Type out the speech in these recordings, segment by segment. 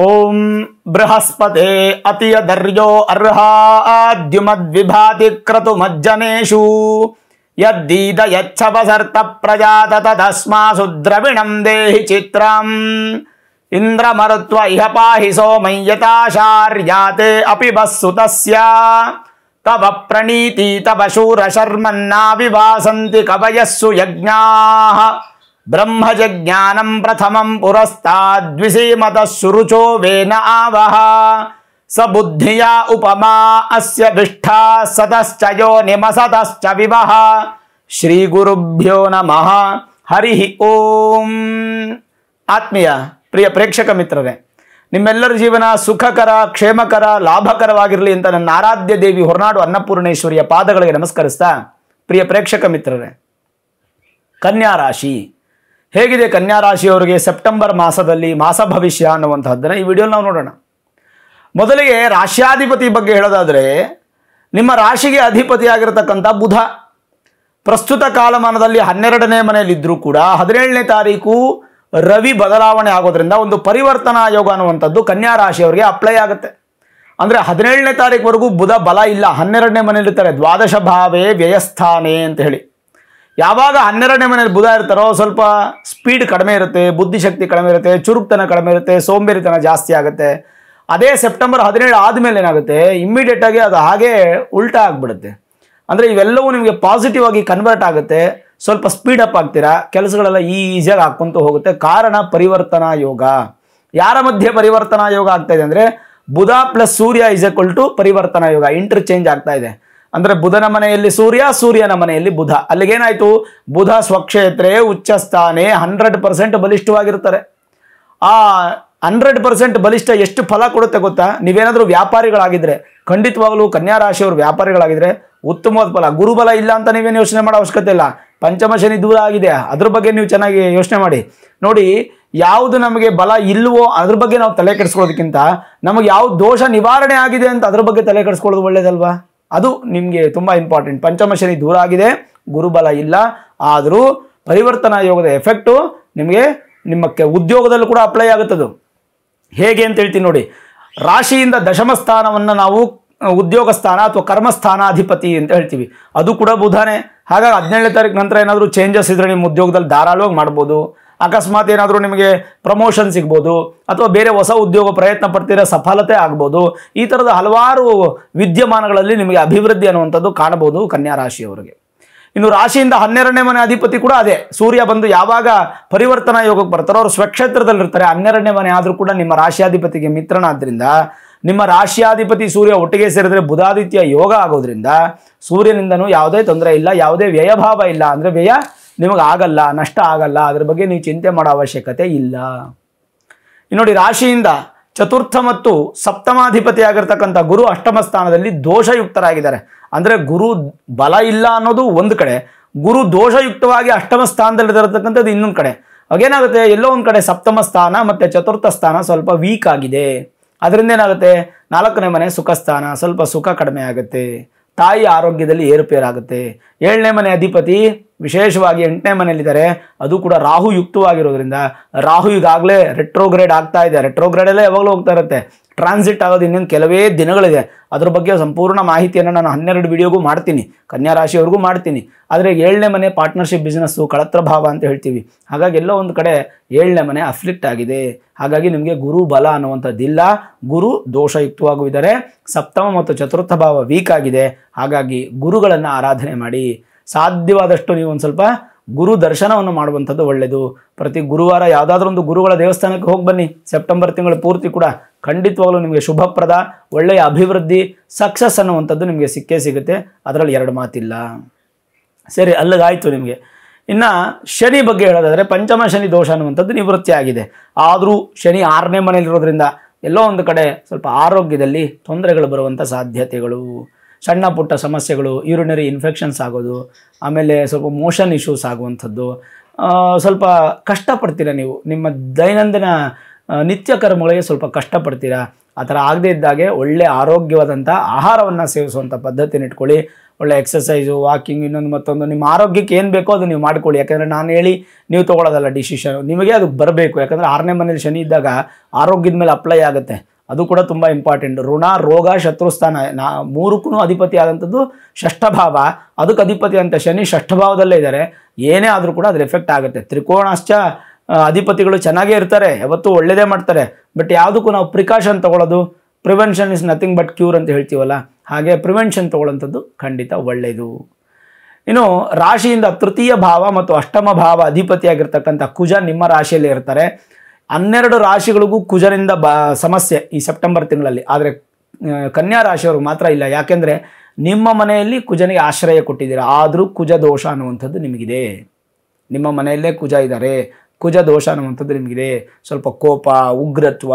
ॐ बृहस्पते अतियधर्यो अर्हा आद्युमद्विभाति क्रतुमज्जनेषु यद्दीदयच्छप सर्त प्रजात तदस्मासु द्रविणम् देहि चित्रम् इन्द्रमरुत्व इह पाहि सोमय्यताशार्याते अपि वस्सु तस्य तव प्रणीति तव शूरशर्मन्नाविभासन्ति कवयस्सु यज्ञाः ಬ್ರಹ್ಮಜ್ಞಾನಂ ಪ್ರಥಮಂ ಪುರಸ್ತಾದ್ವಿಸೀಮತಃ ಸುರುಚೋ ವೇನ ಆವಹ ಸ ಬುದ್ಧಿಯ ಉಪಮಾ ಅಸ್ಯ ವಿಷ್ಠಾ ಸತಶ್ಚಯೋ ನಿಮಸತಶ್ಚ ವಿವಹ ಶ್ರೀ ಗುರುಭ್ಯೋ ನಮಃ ಹರಿ ಓಂ ಆತ್ಮೀಯ ಪ್ರಿಯ ಪ್ರೇಕ್ಷಕ ಮಿತ್ರರೇ ನಿಮ್ಮೆಲ್ಲರ ಜೀವನ ಸುಖಕರ ಕ್ಷೇಮಕರ ಲಾಭಕರವಾಗಿರಲಿ ಅಂತ ನನ್ನ ಆರಾಧ್ಯ ದೇವಿ ಹೊರನಾಡು ಅನ್ನಪೂರ್ಣೇಶ್ವರಿಯ ಪಾದಗಳಿಗೆ ನಮಸ್ಕರಿಸ್ತಾ ಪ್ರಿಯ ಪ್ರೇಕ್ಷಕ ಮಿತ್ರರೇ ಕನ್ಯಾ ರಾಶಿ ಹೇಗಿದೆ ಕನ್ಯಾ ರಾಶಿಯವರಿಗೆ ಸೆಪ್ಟೆಂಬರ್ ಮಾಸದಲ್ಲಿ ಮಾಸ ಭವಿಷ್ಯ ಅನ್ನುವಂತಹದ್ದನ್ನು ಈ ವಿಡಿಯೋಲಿ ನಾವು ನೋಡೋಣ ಮೊದಲಿಗೆ ರಾಶ್ಯಾಧಿಪತಿ ಬಗ್ಗೆ ಹೇಳೋದಾದರೆ ನಿಮ್ಮ ರಾಶಿಗೆ ಅಧಿಪತಿಯಾಗಿರತಕ್ಕಂಥ ಬುಧ ಪ್ರಸ್ತುತ ಕಾಲಮಾನದಲ್ಲಿ ಹನ್ನೆರಡನೇ ಮನೆಯಲ್ಲಿದ್ದರೂ ಕೂಡ ಹದಿನೇಳನೇ ತಾರೀಕು ರವಿ ಬದಲಾವಣೆ ಆಗೋದ್ರಿಂದ ಒಂದು ಪರಿವರ್ತನಾ ಯೋಗ ಅನ್ನುವಂಥದ್ದು ಕನ್ಯಾ ರಾಶಿಯವರಿಗೆ ಅಪ್ಲೈ ಆಗುತ್ತೆ ಅಂದರೆ ಹದಿನೇಳನೇ ತಾರೀಕುವರೆಗೂ ಬುಧ ಬಲ ಇಲ್ಲ ಹನ್ನೆರಡನೇ ಮನೆಯಲ್ಲಿರ್ತಾರೆ ದ್ವಾದಶ ಭಾವೇ ವ್ಯಯಸ್ಥಾನೆ ಅಂತ ಹೇಳಿ ಯಾವಾಗ ಹನ್ನೆರಡನೇ ಮನೆಯಲ್ಲಿ ಬುಧ ಇರ್ತಾರೋ ಸ್ವಲ್ಪ ಸ್ಪೀಡ್ ಕಡಿಮೆ ಇರುತ್ತೆ ಬುದ್ಧಿಶಕ್ತಿ ಕಡಿಮೆ ಇರುತ್ತೆ ಚುರುಕ್ತನ ಕಡಿಮೆ ಇರುತ್ತೆ ಸೋಂಬೇರಿತನ ಜಾಸ್ತಿ ಆಗುತ್ತೆ ಅದೇ ಸೆಪ್ಟೆಂಬರ್ ಹದಿನೇಳು ಆದಮೇಲೆ ಏನಾಗುತ್ತೆ ಇಮ್ಮಿಡಿಯೇಟಾಗಿ ಅದು ಹಾಗೆ ಉಲ್ಟಾ ಆಗಿಬಿಡುತ್ತೆ ಅಂದರೆ ಇವೆಲ್ಲವೂ ನಿಮಗೆ ಪಾಸಿಟಿವ್ ಆಗಿ ಕನ್ವರ್ಟ್ ಆಗುತ್ತೆ ಸ್ವಲ್ಪ ಸ್ಪೀಡ್ ಅಪ್ ಆಗ್ತೀರಾ ಕೆಲಸಗಳೆಲ್ಲ ಈಸಿಯಾಗಿ ಹಾಕ್ಕೊಂತ ಹೋಗುತ್ತೆ ಕಾರಣ ಪರಿವರ್ತನಾ ಯೋಗ ಯಾರ ಮಧ್ಯೆ ಪರಿವರ್ತನಾ ಯೋಗ ಆಗ್ತಾ ಇದೆ ಅಂದರೆ Budha plus Surya is equal to ಪರಿವರ್ತನಾ ಯೋಗ ಇಂಟರ್ಚೇಂಜ್ ಆಗ್ತಾ ಇದೆ ಅಂದ್ರೆ ಬುಧನ ಮನೆಯಲ್ಲಿ ಸೂರ್ಯ ಸೂರ್ಯನ ಮನೆಯಲ್ಲಿ ಬುಧ ಅಲ್ಲಿಗೇನಾಯಿತು ಬುಧ ಸ್ವಕ್ಷೇತ್ರೇ ಉಚ್ಚಸ್ಥಾನೇ ಹಂಡ್ರೆಡ್ ಪರ್ಸೆಂಟ್ ಬಲಿಷ್ಠವಾಗಿರ್ತಾರೆ ಆ ಹಂಡ್ರೆಡ್ ಪರ್ಸೆಂಟ್ ಬಲಿಷ್ಠ ಎಷ್ಟು ಫಲ ಕೊಡುತ್ತೆ ಗೊತ್ತಾ ನೀವೇನಾದರೂ ವ್ಯಾಪಾರಿಗಳಾಗಿದ್ದರೆ ಖಂಡಿತವಾಗಲೂ ಕನ್ಯಾ ರಾಶಿಯವರು ವ್ಯಾಪಾರಿಗಳಾಗಿದ್ದರೆ ಉತ್ತಮವಾದ ಫಲ ಗುರುಬಲ ಇಲ್ಲ ಅಂತ ನೀವೇನು ಯೋಚನೆ ಮಾಡೋ ಅವಶ್ಯಕತೆ ಇಲ್ಲ ಪಂಚಮ ಶನಿ ದೂರ ಆಗಿದೆ ಅದ್ರ ಬಗ್ಗೆ ನೀವು ಚೆನ್ನಾಗಿ ಯೋಚನೆ ಮಾಡಿ ನೋಡಿ ಯಾವುದು ನಮಗೆ ಬಲ ಇಲ್ಲವೋ ಅದ್ರ ಬಗ್ಗೆ ನಾವು ತಲೆ ಕೆಡಿಸ್ಕೊಳ್ಳೋದಕ್ಕಿಂತ ನಮಗೆ ಯಾವ ದೋಷ ನಿವಾರಣೆ ಆಗಿದೆ ಅಂತ ಅದ್ರ ಬಗ್ಗೆ ತಲೆ ಕೆಡಿಸ್ಕೊಳ್ಳೋದು ಒಳ್ಳೇದಲ್ವಾ ಅದು ನಿಮಗೆ ತುಂಬ ಇಂಪಾರ್ಟೆಂಟ್ ಪಂಚಮಶನಿ ದೂರ ಆಗಿದೆ ಗುರುಬಲ ಇಲ್ಲ ಆದರೂ ಪರಿವರ್ತನಾ ಯೋಗದ ಎಫೆಕ್ಟು ನಿಮಗೆ ನಿಮ್ಮ ಉದ್ಯೋಗದಲ್ಲೂ ಕೂಡ ಅಪ್ಲೈ ಆಗುತ್ತದು ಹೇಗೆ ಅಂತ ಹೇಳ್ತೀನಿ ನೋಡಿ ರಾಶಿಯಿಂದ ದಶಮ ಸ್ಥಾನವನ್ನು ನಾವು ಉದ್ಯೋಗ ಸ್ಥಾನ ಅಥವಾ ಕರ್ಮಸ್ಥಾನಾಧಿಪತಿ ಅಂತ ಹೇಳ್ತೀವಿ ಅದು ಕೂಡ ಬುಧಾನೆ ಹಾಗಾಗಿ ಹದಿನೇಳನೇ ತಾರೀಕು ನಂತರ ಏನಾದರೂ ಚೇಂಜಸ್ ಇದ್ದರೆ ನಿಮ್ಮ ಉದ್ಯೋಗದಲ್ಲಿ ಧಾರಾಳವಾಗಿ ಮಾಡ್ಬೋದು ಅಕಸ್ಮಾತ್ ಏನಾದರೂ ನಿಮಗೆ ಪ್ರಮೋಷನ್ ಸಿಗ್ಬೋದು ಅಥವಾ ಬೇರೆ ಹೊಸ ಉದ್ಯೋಗ ಪ್ರಯತ್ನ ಪಡ್ತೀರಾ ಸಫಲತೆ ಆಗ್ಬೋದು ಈ ಥರದ ಹಲವಾರು ವಿದ್ಯಮಾನಗಳಲ್ಲಿ ನಿಮಗೆ ಅಭಿವೃದ್ಧಿ ಅನ್ನುವಂಥದ್ದು ಕಾಣಬಹುದು ಕನ್ಯಾ ರಾಶಿಯವರಿಗೆ ಇನ್ನು ರಾಶಿಯಿಂದ ಹನ್ನೆರಡನೇ ಮನೆ ಅಧಿಪತಿ ಕೂಡ ಅದೇ ಸೂರ್ಯ ಬಂದು ಯಾವಾಗ ಪರಿವರ್ತನಾ ಯೋಗಕ್ಕೆ ಬರ್ತಾರೋ ಅವರು ಸ್ವಕ್ಷೇತ್ರದಲ್ಲಿರ್ತಾರೆ ಹನ್ನೆರಡನೇ ಮನೆ ಆದರೂ ಕೂಡ ನಿಮ್ಮ ರಾಶಿಯಾಧಿಪತಿಗೆ ಮಿತ್ರನ ಆದ್ದರಿಂದ ನಿಮ್ಮ ರಾಶಿಯಾಧಿಪತಿ ಸೂರ್ಯ ಒಟ್ಟಿಗೆ ಸೇರಿದ್ರೆ ಬುಧಾದಿತ್ಯ ಯೋಗ ಆಗೋದ್ರಿಂದ ಸೂರ್ಯನಿಂದನೂ ಯಾವುದೇ ತೊಂದರೆ ಇಲ್ಲ ಯಾವುದೇ ವ್ಯಯಭಾವ ಇಲ್ಲ ಅಂದರೆ ವ್ಯಯ ನಿಮಗೆ ಆಗಲ್ಲ ನಷ್ಟ ಆಗಲ್ಲ ಅದ್ರ ಬಗ್ಗೆ ನೀವು ಚಿಂತೆ ಮಾಡೋ ಅವಶ್ಯಕತೆ ಇಲ್ಲ ನೋಡಿ ರಾಶಿಯಿಂದ ಚತುರ್ಥ ಮತ್ತು ಸಪ್ತಮಾಧಿಪತಿ ಗುರು ಅಷ್ಟಮ ಸ್ಥಾನದಲ್ಲಿ ದೋಷಯುಕ್ತರಾಗಿದ್ದಾರೆ ಅಂದರೆ ಗುರು ಬಲ ಇಲ್ಲ ಅನ್ನೋದು ಒಂದು ಕಡೆ ಗುರು ದೋಷಯುಕ್ತವಾಗಿ ಅಷ್ಟಮ ಸ್ಥಾನದಲ್ಲಿ ತರತಕ್ಕಂಥದ್ದು ಇನ್ನೊಂದು ಕಡೆ ಹಾಗೇನಾಗುತ್ತೆ ಎಲ್ಲೋ ಒಂದು ಕಡೆ ಸಪ್ತಮ ಸ್ಥಾನ ಮತ್ತು ಚತುರ್ಥ ಸ್ಥಾನ ಸ್ವಲ್ಪ ವೀಕ್ ಆಗಿದೆ ಅದರಿಂದ ಏನಾಗುತ್ತೆ ನಾಲ್ಕನೇ ಮನೆ ಸುಖ ಸ್ಥಾನ ಸ್ವಲ್ಪ ಸುಖ ಕಡಿಮೆ ಆಗುತ್ತೆ ತಾಯಿ ಆರೋಗ್ಯದಲ್ಲಿ ಏರುಪೇರಾಗುತ್ತೆ ಏಳನೇ ಮನೆ ಅಧಿಪತಿ ವಿಶೇಷವಾಗಿ ಎಂಟನೇ ಮನೆಯಲ್ಲಿದ್ದಾರೆ ಅದು ಕೂಡ ರಾಹು ಯುಕ್ತವಾಗಿರೋದ್ರಿಂದ ರಾಹು ಈಗಾಗಲೇ ರೆಟ್ರೋಗ್ರೇಡ್ ಆಗ್ತಾ ಇದೆ ರೆಟ್ರೋಗ್ರೇಡಲ್ಲೇ ಯಾವಾಗಲೂ ಹೋಗ್ತಾ ಇರುತ್ತೆ ಟ್ರಾನ್ಸಿಟ್ ಆಗೋದು ಇನ್ನೊಂದು ಕೆಲವೇ ದಿನಗಳಿದೆ ಅದ್ರ ಬಗ್ಗೆ ಸಂಪೂರ್ಣ ಮಾಹಿತಿಯನ್ನು ನಾನು ಹನ್ನೆರಡು ವಿಡಿಯೋಗೂ ಮಾಡ್ತೀನಿ ಕನ್ಯಾ ರಾಶಿಯವ್ರಿಗೂ ಮಾಡ್ತೀನಿ ಆದರೆ ಏಳನೇ ಮನೆ ಪಾರ್ಟ್ನರ್ಶಿಪ್ ಬಿಸ್ನೆಸ್ಸು ಕಳತ್ರ ಭಾವ ಅಂತ ಹೇಳ್ತೀವಿ ಹಾಗಾಗಿ ಎಲ್ಲೋ ಒಂದು ಕಡೆ ಏಳನೇ ಮನೆ ಅಫ್ಲಿಕ್ಟ್ ಆಗಿದೆ ಹಾಗಾಗಿ ನಿಮಗೆ ಗುರು ಬಲ ಅನ್ನುವಂಥದ್ದಿಲ್ಲ ಗುರು ದೋಷಯುಕ್ತವಾಗುವುದರೆ ಸಪ್ತಮ ಮತ್ತು ಚತುರ್ಥ ಭಾವ ವೀಕ್ ಆಗಿದೆ ಹಾಗಾಗಿ ಗುರುಗಳನ್ನು ಆರಾಧನೆ ಮಾಡಿ ಸಾಧ್ಯವಾದಷ್ಟು ನೀವು ಒಂದು ಸ್ವಲ್ಪ ಗುರು ದರ್ಶನವನ್ನು ಮಾಡುವಂಥದ್ದು ಒಳ್ಳೆಯದು ಪ್ರತಿ ಗುರುವಾರ ಯಾವುದಾದ್ರೂ ಒಂದು ಗುರುಗಳ ದೇವಸ್ಥಾನಕ್ಕೆ ಹೋಗಿ ಬನ್ನಿ ಸೆಪ್ಟೆಂಬರ್ ತಿಂಗಳ ಪೂರ್ತಿ ಕೂಡ ಖಂಡಿತವಾಗಲೂ ನಿಮಗೆ ಶುಭಪ್ರದ ಒಳ್ಳೆಯ ಅಭಿವೃದ್ಧಿ ಸಕ್ಸಸ್ ಅನ್ನುವಂಥದ್ದು ನಿಮಗೆ ಸಿಕ್ಕೇ ಸಿಗುತ್ತೆ ಅದರಲ್ಲಿ ಎರಡು ಮಾತಿಲ್ಲ ಸರಿ ಅಲ್ಲಿಗಾಯಿತು ನಿಮಗೆ ಇನ್ನು ಶನಿ ಬಗ್ಗೆ ಹೇಳೋದಾದರೆ ಪಂಚಮ ಶನಿ ದೋಷ ಅನ್ನುವಂಥದ್ದು ನಿವೃತ್ತಿ ಆಗಿದೆ ಆದರೂ ಶನಿ ಆರನೇ ಮನೆಯಲ್ಲಿರೋದ್ರಿಂದ ಎಲ್ಲೋ ಒಂದು ಕಡೆ ಸ್ವಲ್ಪ ಆರೋಗ್ಯದಲ್ಲಿ ತೊಂದರೆಗಳು ಬರುವಂಥ ಸಾಧ್ಯತೆಗಳು ಸಣ್ಣ ಪುಟ್ಟ ಸಮಸ್ಯೆಗಳು ಯೂರಿನರಿ ಇನ್ಫೆಕ್ಷನ್ಸ್ ಆಗೋದು ಆಮೇಲೆ ಸ್ವಲ್ಪ ಮೋಷನ್ ಇಶ್ಯೂಸ್ ಆಗುವಂಥದ್ದು ಸ್ವಲ್ಪ ಕಷ್ಟಪಡ್ತೀರಾ ನೀವು ನಿಮ್ಮ ದೈನಂದಿನ ನಿತ್ಯ ಕರ್ಮಗಳಿಗೆ ಸ್ವಲ್ಪ ಕಷ್ಟಪಡ್ತೀರಾ ಆ ಥರ ಆಗದೇ ಇದ್ದಾಗೆ ಒಳ್ಳೆ ಆರೋಗ್ಯವಾದಂಥ ಆಹಾರವನ್ನು ಸೇವಿಸುವಂಥ ಪದ್ಧತಿಯನ್ನು ಇಟ್ಕೊಳ್ಳಿ ಒಳ್ಳೆ ಎಕ್ಸಸೈಸು ವಾಕಿಂಗ್ ಇನ್ನೊಂದು ಮತ್ತೊಂದು ನಿಮ್ಮ ಆರೋಗ್ಯಕ್ಕೆ ಏನು ಬೇಕೋ ಅದು ನೀವು ಮಾಡ್ಕೊಳ್ಳಿ ಯಾಕಂದರೆ ನಾನು ಹೇಳಿ ನೀವು ತೊಗೊಳೋದಲ್ಲ ಡಿಸಿಷನ್ ನಿಮಗೆ ಅದು ಬರಬೇಕು ಯಾಕಂದರೆ ಆರನೇ ಮನೇಲಿ ಶನಿ ಇದ್ದಾಗ ಆರೋಗ್ಯದ ಮೇಲೆ ಅಪ್ಲೈ ಆಗುತ್ತೆ ಅದು ಕೂಡ ತುಂಬ ಇಂಪಾರ್ಟೆಂಟ್ ಋಣ ರೋಗ ಶತ್ರುಸ್ಥಾನ ನಾ ಮೂರಕ್ಕೂ ಅಧಿಪತಿ ಆದಂಥದ್ದು ಷಷ್ಠಭಾವ ಅದಕ್ಕೆ ಅಧಿಪತಿ ಅಂತ ಶನಿ ಷಷ್ಠಭಾವದಲ್ಲೇ ಇದ್ದಾರೆ ಏನೇ ಆದರೂ ಕೂಡ ಅದ್ರ ಎಫೆಕ್ಟ್ ಆಗುತ್ತೆ ತ್ರಿಕೋಣಾಶ್ಚ ಅಧಿಪತಿಗಳು ಚೆನ್ನಾಗೇ ಇರ್ತಾರೆ ಯಾವತ್ತೂ ಒಳ್ಳೆಯದೇ ಮಾಡ್ತಾರೆ ಬಟ್ ಯಾವುದಕ್ಕೂ ನಾವು ಪ್ರಿಕಾಷನ್ ತಗೊಳ್ಳೋದು prevention is nothing but cure ಅಂತ ಹೇಳ್ತೀವಲ್ಲ ಹಾಗೆ ಪ್ರಿವೆನ್ಷನ್ ತೊಗೊಳ್ಳೋಂಥದ್ದು ಖಂಡಿತ ಒಳ್ಳೆಯದು ಇನ್ನು ರಾಶಿಯಿಂದ ತೃತೀಯ ಭಾವ ಮತ್ತು ಅಷ್ಟಮ ಭಾವ ಅಧಿಪತಿಯಾಗಿರ್ತಕ್ಕಂಥ ಕುಜ ನಿಮ್ಮ ರಾಶಿಯಲ್ಲಿ ಇರ್ತಾರೆ ಹನ್ನೆರಡು ರಾಶಿಗಳಿಗೂ ಕುಜನಿಂದ ಬ ಸಮಸ್ಯೆ ಈ ಸೆಪ್ಟೆಂಬರ್ ತಿಂಗಳಲ್ಲಿ ಆದರೆ ಕನ್ಯಾ ರಾಶಿಯವರು ಮಾತ್ರ ಇಲ್ಲ ಯಾಕೆಂದರೆ ನಿಮ್ಮ ಮನೆಯಲ್ಲಿ ಕುಜನಿಗೆ ಆಶ್ರಯ ಕೊಟ್ಟಿದ್ದೀರಾ ಆದರೂ ಕುಜ ದೋಷ ಅನ್ನುವಂಥದ್ದು ನಿಮಗಿದೆ ನಿಮ್ಮ ಮನೆಯಲ್ಲೇ ಕುಜ ಇದ್ದಾರೆ ಕುಜ ದೋಷ ಅನ್ನುವಂಥದ್ದು ನಿಮಗಿದೆ ಸ್ವಲ್ಪ ಕೋಪ ಉಗ್ರತ್ವ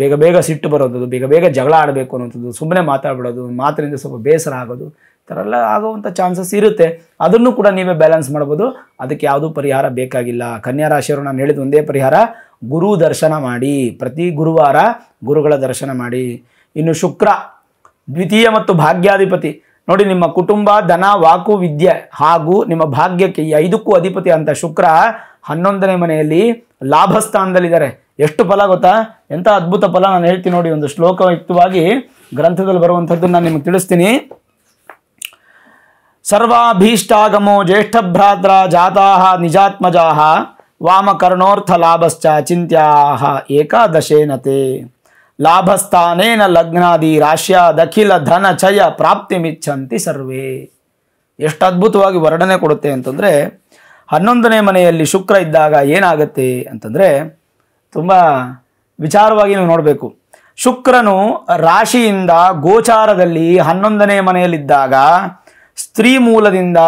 ಬೇಗ ಬೇಗ ಸಿಟ್ಟು ಬರೋದು ಬೇಗ ಬೇಗ ಜಗಳ ಆಡಬೇಕು ಅನ್ನುವಂಥದ್ದು ಸುಮ್ಮನೆ ಮಾತಾಡ್ಬಿಡೋದು ಮಾತಿನಿಂದ ಸ್ವಲ್ಪ ಬೇಸರ ಆಗೋದು ಈ ಥರ ಎಲ್ಲ ಆಗುವಂಥ ಚಾನ್ಸಸ್ ಇರುತ್ತೆ ಅದನ್ನು ಕೂಡ ನೀವೇ ಬ್ಯಾಲೆನ್ಸ್ ಮಾಡ್ಬೋದು ಅದಕ್ಕೆ ಯಾವುದೂ ಪರಿಹಾರ ಬೇಕಾಗಿಲ್ಲ ಕನ್ಯಾ ರಾಶಿಯವರು ನಾನು ಹೇಳಿದ ಒಂದೇ ಪರಿಹಾರ ಗುರು ದರ್ಶನ ಮಾಡಿ ಪ್ರತಿ ಗುರುವಾರ ಗುರುಗಳ ದರ್ಶನ ಮಾಡಿ ಇನ್ನು ಶುಕ್ರ ದ್ವಿತೀಯ ಮತ್ತು ಭಾಗ್ಯಾಧಿಪತಿ ನೋಡಿ ನಿಮ್ಮ ಕುಟುಂಬ ಧನ ವಾಕು ವಿದ್ಯೆ ಹಾಗೂ ನಿಮ್ಮ ಭಾಗ್ಯಕ್ಕೆ ಈ ಐದಕ್ಕೂ ಅಧಿಪತಿ ಅಂತ ಶುಕ್ರ ಹನ್ನೊಂದನೇ ಮನೆಯಲ್ಲಿ ಲಾಭಸ್ಥಾನದಲ್ಲಿದ್ದಾರೆ ಎಷ್ಟು ಫಲ ಗೊತ್ತಾ ಎಂಥ ಅದ್ಭುತ ಫಲ ನಾನು ಹೇಳ್ತೀನಿ ನೋಡಿ ಒಂದು ಶ್ಲೋಕಯುಕ್ತವಾಗಿ ಗ್ರಂಥದಲ್ಲಿ ಬರುವಂಥದ್ದು ನಾನು ನಿಮಗೆ ತಿಳಿಸ್ತೀನಿ ಸರ್ವಾಭೀಷ್ಟಾಗಮೋ ಭ್ರಾತ್ರ ಜಾತಾ ನಿಜಾತ್ಮಜಾ ವಾಮಕರ್ಣೋರ್ಥ ಲಾಭಶ್ಚ ಚಿಂತ್ಯಾಹ ಏಕಾದಶೇನತೆ ಲಾಭಸ್ಥಾನೇನ ಲಗ್ನಾದಿ ದಖಿಲ ಧನ ಚಯ ಪ್ರಾಪ್ತಿಮಿಚ್ಛಂತಿ ಸರ್ವೇ ಎಷ್ಟು ಅದ್ಭುತವಾಗಿ ವರ್ಣನೆ ಕೊಡುತ್ತೆ ಅಂತಂದರೆ ಹನ್ನೊಂದನೇ ಮನೆಯಲ್ಲಿ ಶುಕ್ರ ಇದ್ದಾಗ ಏನಾಗುತ್ತೆ ಅಂತಂದರೆ ತುಂಬ ವಿಚಾರವಾಗಿ ನೀವು ನೋಡಬೇಕು ಶುಕ್ರನು ರಾಶಿಯಿಂದ ಗೋಚಾರದಲ್ಲಿ ಹನ್ನೊಂದನೇ ಮನೆಯಲ್ಲಿದ್ದಾಗ ಸ್ತ್ರೀ ಮೂಲದಿಂದ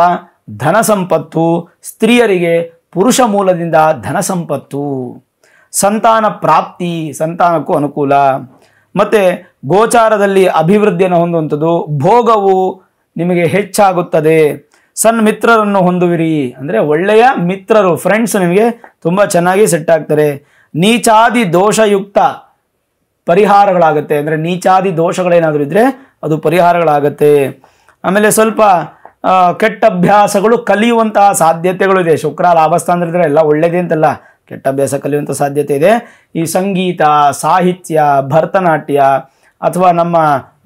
ಧನ ಸಂಪತ್ತು ಸ್ತ್ರೀಯರಿಗೆ ಪುರುಷ ಮೂಲದಿಂದ ಧನ ಸಂಪತ್ತು ಸಂತಾನ ಪ್ರಾಪ್ತಿ ಸಂತಾನಕ್ಕೂ ಅನುಕೂಲ ಮತ್ತು ಗೋಚಾರದಲ್ಲಿ ಅಭಿವೃದ್ಧಿಯನ್ನು ಹೊಂದುವಂಥದ್ದು ಭೋಗವು ನಿಮಗೆ ಹೆಚ್ಚಾಗುತ್ತದೆ ಸಣ್ಣ ಮಿತ್ರರನ್ನು ಹೊಂದುವಿರಿ ಅಂದರೆ ಒಳ್ಳೆಯ ಮಿತ್ರರು ಫ್ರೆಂಡ್ಸ್ ನಿಮಗೆ ತುಂಬ ಚೆನ್ನಾಗಿ ಸೆಟ್ ಆಗ್ತಾರೆ ನೀಚಾದಿ ದೋಷಯುಕ್ತ ಪರಿಹಾರಗಳಾಗುತ್ತೆ ಅಂದರೆ ನೀಚಾದಿ ದೋಷಗಳೇನಾದರೂ ಇದ್ದರೆ ಅದು ಪರಿಹಾರಗಳಾಗತ್ತೆ ಆಮೇಲೆ ಸ್ವಲ್ಪ ಕೆಟ್ಟ ಅಭ್ಯಾಸಗಳು ಕಲಿಯುವಂತಹ ಸಾಧ್ಯತೆಗಳು ಇದೆ ಶುಕ್ರ ಲಾಭಸ್ಥಾನದಲ್ಲಿದ್ದರೆ ಎಲ್ಲ ಒಳ್ಳೆಯದೇ ಅಂತಲ್ಲ ಕೆಟ್ಟ ಅಭ್ಯಾಸ ಕಲಿಯುವಂಥ ಸಾಧ್ಯತೆ ಇದೆ ಈ ಸಂಗೀತ ಸಾಹಿತ್ಯ ಭರತನಾಟ್ಯ ಅಥವಾ ನಮ್ಮ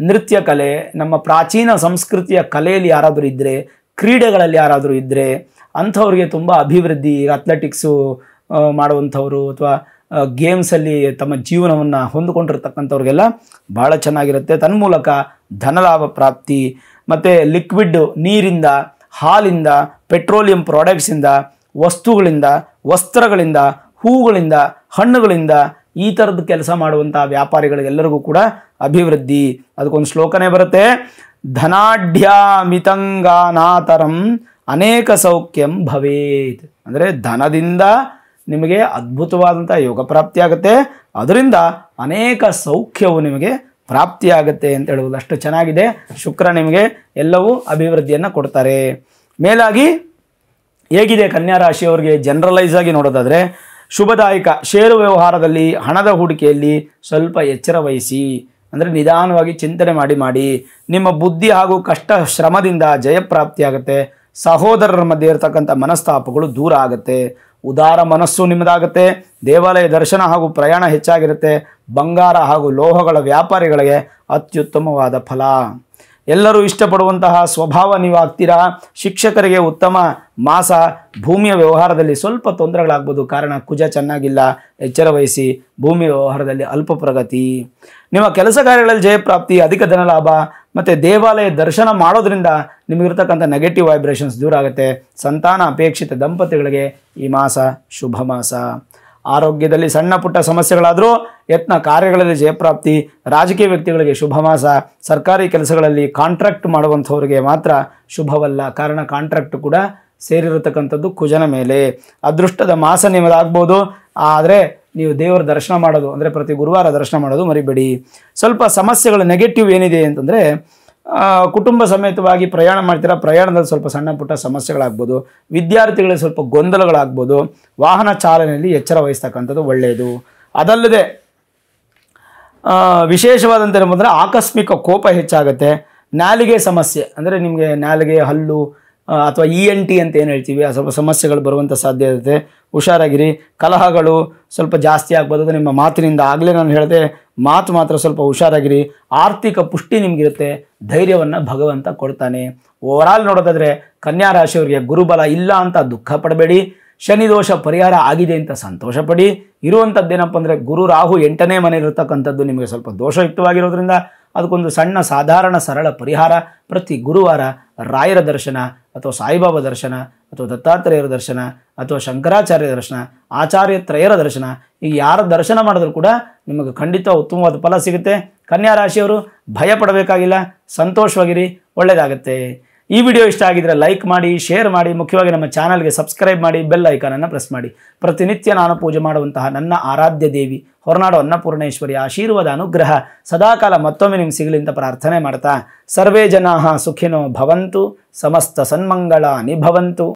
ನೃತ್ಯ ಕಲೆ ನಮ್ಮ ಪ್ರಾಚೀನ ಸಂಸ್ಕೃತಿಯ ಕಲೆಯಲ್ಲಿ ಯಾರಾದರೂ ಇದ್ದರೆ ಕ್ರೀಡೆಗಳಲ್ಲಿ ಯಾರಾದರೂ ಇದ್ದರೆ ಅಂಥವ್ರಿಗೆ ತುಂಬ ಅಭಿವೃದ್ಧಿ ಅಥ್ಲೆಟಿಕ್ಸು ಮಾಡುವಂಥವ್ರು ಅಥವಾ ಗೇಮ್ಸಲ್ಲಿ ತಮ್ಮ ಜೀವನವನ್ನು ಹೊಂದಿಕೊಂಡಿರ್ತಕ್ಕಂಥವ್ರಿಗೆಲ್ಲ ಭಾಳ ಚೆನ್ನಾಗಿರುತ್ತೆ ತನ್ಮೂಲಕ ಧನಲಾಭ ಪ್ರಾಪ್ತಿ ಮತ್ತು ಲಿಕ್ವಿಡ್ ನೀರಿಂದ ಹಾಲಿಂದ ಪೆಟ್ರೋಲಿಯಂ ಪ್ರಾಡಕ್ಟ್ಸಿಂದ ವಸ್ತುಗಳಿಂದ ವಸ್ತ್ರಗಳಿಂದ ಹೂಗಳಿಂದ ಹಣ್ಣುಗಳಿಂದ ಈ ಥರದ ಕೆಲಸ ಮಾಡುವಂಥ ವ್ಯಾಪಾರಿಗಳಿಗೆಲ್ಲರಿಗೂ ಕೂಡ ಅಭಿವೃದ್ಧಿ ಅದಕ್ಕೊಂದು ಶ್ಲೋಕನೇ ಬರುತ್ತೆ ಧನಾಢ್ಯ ಮಿತಂಗಾನಾತರಂ ಅನೇಕ ಸೌಖ್ಯಂ ಭವೇತ್ ಅಂದರೆ ಧನದಿಂದ ನಿಮಗೆ ಅದ್ಭುತವಾದಂಥ ಯೋಗ ಪ್ರಾಪ್ತಿಯಾಗುತ್ತೆ ಅದರಿಂದ ಅನೇಕ ಸೌಖ್ಯವು ನಿಮಗೆ ಪ್ರಾಪ್ತಿಯಾಗತ್ತೆ ಅಂತ ಹೇಳುವುದು ಅಷ್ಟು ಚೆನ್ನಾಗಿದೆ ಶುಕ್ರ ನಿಮಗೆ ಎಲ್ಲವೂ ಅಭಿವೃದ್ಧಿಯನ್ನು ಕೊಡ್ತಾರೆ ಮೇಲಾಗಿ ಹೇಗಿದೆ ಕನ್ಯಾ ರಾಶಿಯವರಿಗೆ ಜನರಲೈಸ್ ಆಗಿ ನೋಡೋದಾದರೆ ಶುಭದಾಯಕ ಷೇರು ವ್ಯವಹಾರದಲ್ಲಿ ಹಣದ ಹೂಡಿಕೆಯಲ್ಲಿ ಸ್ವಲ್ಪ ಎಚ್ಚರ ವಹಿಸಿ ಅಂದರೆ ನಿಧಾನವಾಗಿ ಚಿಂತನೆ ಮಾಡಿ ಮಾಡಿ ನಿಮ್ಮ ಬುದ್ಧಿ ಹಾಗೂ ಕಷ್ಟ ಶ್ರಮದಿಂದ ಜಯಪ್ರಾಪ್ತಿಯಾಗುತ್ತೆ ಸಹೋದರರ ಮಧ್ಯೆ ಇರತಕ್ಕಂಥ ಮನಸ್ತಾಪಗಳು ದೂರ ಆಗುತ್ತೆ ಉದಾರ ಮನಸ್ಸು ನಿಮ್ಮದಾಗುತ್ತೆ ದೇವಾಲಯ ದರ್ಶನ ಹಾಗೂ ಪ್ರಯಾಣ ಹೆಚ್ಚಾಗಿರುತ್ತೆ ಬಂಗಾರ ಹಾಗೂ ಲೋಹಗಳ ವ್ಯಾಪಾರಿಗಳಿಗೆ ಅತ್ಯುತ್ತಮವಾದ ಫಲ ಎಲ್ಲರೂ ಇಷ್ಟಪಡುವಂತಹ ಸ್ವಭಾವ ನೀವು ಆಗ್ತೀರಾ ಶಿಕ್ಷಕರಿಗೆ ಉತ್ತಮ ಮಾಸ ಭೂಮಿಯ ವ್ಯವಹಾರದಲ್ಲಿ ಸ್ವಲ್ಪ ತೊಂದರೆಗಳಾಗ್ಬೋದು ಕಾರಣ ಕುಜ ಚೆನ್ನಾಗಿಲ್ಲ ಎಚ್ಚರ ವಹಿಸಿ ಭೂಮಿಯ ವ್ಯವಹಾರದಲ್ಲಿ ಅಲ್ಪ ಪ್ರಗತಿ ನಿಮ್ಮ ಕೆಲಸ ಕಾರ್ಯಗಳಲ್ಲಿ ಜಯಪ್ರಾಪ್ತಿ ಅಧಿಕ ಧನ ಲಾಭ ಮತ್ತು ದೇವಾಲಯ ದರ್ಶನ ಮಾಡೋದ್ರಿಂದ ನಿಮಗಿರ್ತಕ್ಕಂಥ ನೆಗೆಟಿವ್ ವೈಬ್ರೇಷನ್ಸ್ ದೂರ ಆಗುತ್ತೆ ಸಂತಾನ ಅಪೇಕ್ಷಿತ ದಂಪತಿಗಳಿಗೆ ಈ ಮಾಸ ಶುಭ ಮಾಸ ಆರೋಗ್ಯದಲ್ಲಿ ಸಣ್ಣ ಪುಟ್ಟ ಸಮಸ್ಯೆಗಳಾದರೂ ಯತ್ನ ಕಾರ್ಯಗಳಲ್ಲಿ ಜಯಪ್ರಾಪ್ತಿ ರಾಜಕೀಯ ವ್ಯಕ್ತಿಗಳಿಗೆ ಶುಭ ಮಾಸ ಸರ್ಕಾರಿ ಕೆಲಸಗಳಲ್ಲಿ ಕಾಂಟ್ರಾಕ್ಟ್ ಮಾಡುವಂಥವ್ರಿಗೆ ಮಾತ್ರ ಶುಭವಲ್ಲ ಕಾರಣ ಕಾಂಟ್ರಾಕ್ಟ್ ಕೂಡ ಸೇರಿರತಕ್ಕಂಥದ್ದು ಕುಜನ ಮೇಲೆ ಅದೃಷ್ಟದ ಮಾಸ ನಿಮಗಾಗ್ಬೋದು ಆದರೆ ನೀವು ದೇವರ ದರ್ಶನ ಮಾಡೋದು ಅಂದರೆ ಪ್ರತಿ ಗುರುವಾರ ದರ್ಶನ ಮಾಡೋದು ಮರಿಬೇಡಿ ಸ್ವಲ್ಪ ಸಮಸ್ಯೆಗಳು ನೆಗೆಟಿವ್ ಏನಿದೆ ಅಂತಂದರೆ ಕುಟುಂಬ ಸಮೇತವಾಗಿ ಪ್ರಯಾಣ ಮಾಡ್ತೀರಾ ಪ್ರಯಾಣದಲ್ಲಿ ಸ್ವಲ್ಪ ಸಣ್ಣ ಪುಟ್ಟ ಸಮಸ್ಯೆಗಳಾಗ್ಬೋದು ವಿದ್ಯಾರ್ಥಿಗಳಿಗೆ ಸ್ವಲ್ಪ ಗೊಂದಲಗಳಾಗ್ಬೋದು ವಾಹನ ಚಾಲನೆಯಲ್ಲಿ ಎಚ್ಚರ ವಹಿಸ್ತಕ್ಕಂಥದ್ದು ಒಳ್ಳೆಯದು ಅದಲ್ಲದೆ ವಿಶೇಷವಾದಂಥ ಏನಪ್ಪ ಆಕಸ್ಮಿಕ ಕೋಪ ಹೆಚ್ಚಾಗುತ್ತೆ ನಾಲಿಗೆ ಸಮಸ್ಯೆ ಅಂದರೆ ನಿಮಗೆ ನಾಲಿಗೆ ಹಲ್ಲು ಅಥವಾ ಇ ಎನ್ ಟಿ ಅಂತ ಏನು ಹೇಳ್ತೀವಿ ಆ ಸ್ವಲ್ಪ ಸಮಸ್ಯೆಗಳು ಬರುವಂಥ ಸಾಧ್ಯ ಇರುತ್ತೆ ಹುಷಾರಾಗಿರಿ ಕಲಹಗಳು ಸ್ವಲ್ಪ ಜಾಸ್ತಿ ಆಗ್ಬೋದು ನಿಮ್ಮ ಮಾತಿನಿಂದ ಆಗಲೇ ನಾನು ಹೇಳಿದೆ ಮಾತು ಮಾತ್ರ ಸ್ವಲ್ಪ ಹುಷಾರಾಗಿರಿ ಆರ್ಥಿಕ ಪುಷ್ಟಿ ನಿಮಗಿರುತ್ತೆ ಧೈರ್ಯವನ್ನು ಭಗವಂತ ಕೊಡ್ತಾನೆ ಓವರಾಲ್ ನೋಡೋದಾದರೆ ಕನ್ಯಾ ರಾಶಿಯವರಿಗೆ ಗುರುಬಲ ಇಲ್ಲ ಅಂತ ದುಃಖ ಪಡಬೇಡಿ ಶನಿ ದೋಷ ಪರಿಹಾರ ಆಗಿದೆ ಅಂತ ಸಂತೋಷ ಪಡಿ ಇರುವಂಥದ್ದೇನಪ್ಪ ಅಂದರೆ ಗುರು ರಾಹು ಎಂಟನೇ ಮನೆ ನಿಮಗೆ ಸ್ವಲ್ಪ ದೋಷಯುಕ್ತವಾಗಿರೋದ್ರಿಂದ ಅದಕ್ಕೊಂದು ಸಣ್ಣ ಸಾಧಾರಣ ಸರಳ ಪರಿಹಾರ ಪ್ರತಿ ಗುರುವಾರ ರಾಯರ ದರ್ಶನ ಅಥವಾ ಸಾಯಿಬಾಬಾ ದರ್ಶನ ಅಥವಾ ದತ್ತಾತ್ರೇಯರ ದರ್ಶನ ಅಥವಾ ಶಂಕರಾಚಾರ್ಯ ದರ್ಶನ ಆಚಾರ್ಯ ತ್ರಯರ ದರ್ಶನ ಈ ಯಾರ ದರ್ಶನ ಮಾಡಿದ್ರು ಕೂಡ ನಿಮಗೆ ಖಂಡಿತ ಉತ್ತಮವಾದ ಫಲ ಸಿಗುತ್ತೆ ಕನ್ಯಾ ರಾಶಿಯವರು ಭಯ ಪಡಬೇಕಾಗಿಲ್ಲ ಸಂತೋಷವಾಗಿರಿ ಒಳ್ಳೆಯದಾಗತ್ತೆ ಈ ವಿಡಿಯೋ ಇಷ್ಟ ಆಗಿದ್ರೆ ಲೈಕ್ ಮಾಡಿ ಶೇರ್ ಮಾಡಿ ಮುಖ್ಯವಾಗಿ ನಮ್ಮ ಚಾನಲ್ಗೆ ಸಬ್ಸ್ಕ್ರೈಬ್ ಮಾಡಿ ಬೆಲ್ ಐಕಾನನ್ನು ಪ್ರೆಸ್ ಮಾಡಿ ಪ್ರತಿನಿತ್ಯ ನಾನು ಪೂಜೆ ಮಾಡುವಂತಹ ನನ್ನ ಆರಾಧ್ಯ ದೇವಿ ಹೊರನಾಡು ಅನ್ನಪೂರ್ಣೇಶ್ವರಿ ಆಶೀರ್ವಾದ ಅನುಗ್ರಹ ಸದಾಕಾಲ ಮತ್ತೊಮ್ಮೆ ನಿಮ್ಗೆ ಸಿಗಲಿ ಅಂತ ಪ್ರಾರ್ಥನೆ ಮಾಡ್ತಾ ಸರ್ವೇ ಜನಾ ಸುಖಿನೋ ಭವಂತು ಸಮಸ್ತ ಸನ್ಮಂಗಳ ನಿಭವಂತು